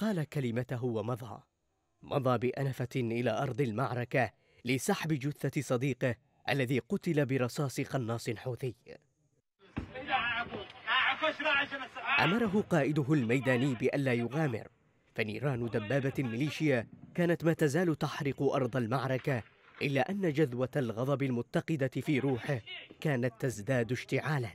قال كلمته ومضى مضى بأنفة إلى أرض المعركة لسحب جثة صديقه الذي قتل برصاص قناص حوثي أمره قائده الميداني بألا يغامر فنيران دبابة الميليشيا كانت ما تزال تحرق أرض المعركة إلا أن جذوة الغضب المتقدة في روحه كانت تزداد اشتعالا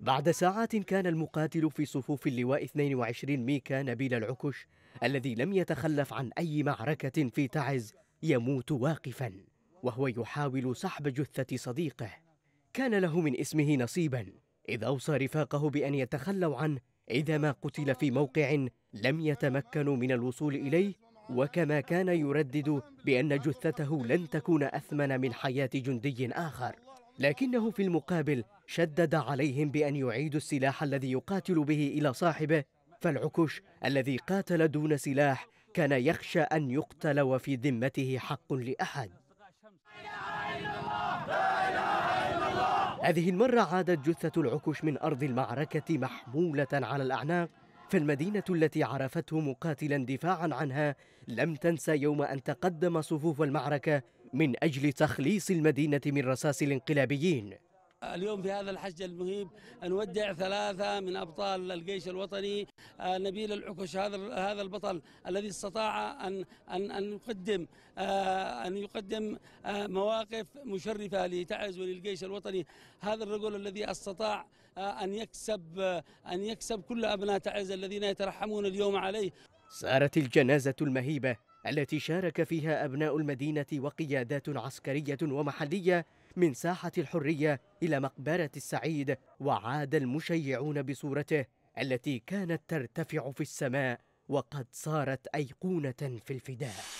بعد ساعات كان المقاتل في صفوف اللواء 22 ميكا نبيل العكش الذي لم يتخلف عن أي معركة في تعز يموت واقفا وهو يحاول سحب جثة صديقه كان له من اسمه نصيبا إذ أوصى رفاقه بأن يتخلوا عنه إذا ما قتل في موقع لم يتمكنوا من الوصول إليه وكما كان يردد بأن جثته لن تكون أثمن من حياة جندي آخر لكنه في المقابل شدد عليهم بأن يعيدوا السلاح الذي يقاتل به إلى صاحبه فالعكش الذي قاتل دون سلاح كان يخشى أن يقتل وفي ذمته حق لأحد هذه المرة عادت جثة العكش من أرض المعركة محمولة على الأعناق فالمدينة التي عرفته مقاتلا دفاعا عنها لم تنسى يوم أن تقدم صفوف المعركة من أجل تخليص المدينة من رصاص الانقلابيين اليوم في هذا الحج المهيب نودع ثلاثة من أبطال الجيش الوطني آه، نبيل العكش هذا هذا البطل الذي استطاع أن أن أن يقدم آه، أن يقدم آه، مواقف مشرفة لتعز وللجيش الوطني هذا الرجل الذي استطاع أن يكسب أن يكسب كل أبناء تعز الذين يترحمون اليوم عليه سارت الجنازة المهيبة التي شارك فيها أبناء المدينة وقيادات عسكرية ومحلية من ساحة الحرية إلى مقبرة السعيد وعاد المشيعون بصورته التي كانت ترتفع في السماء وقد صارت أيقونة في الفداء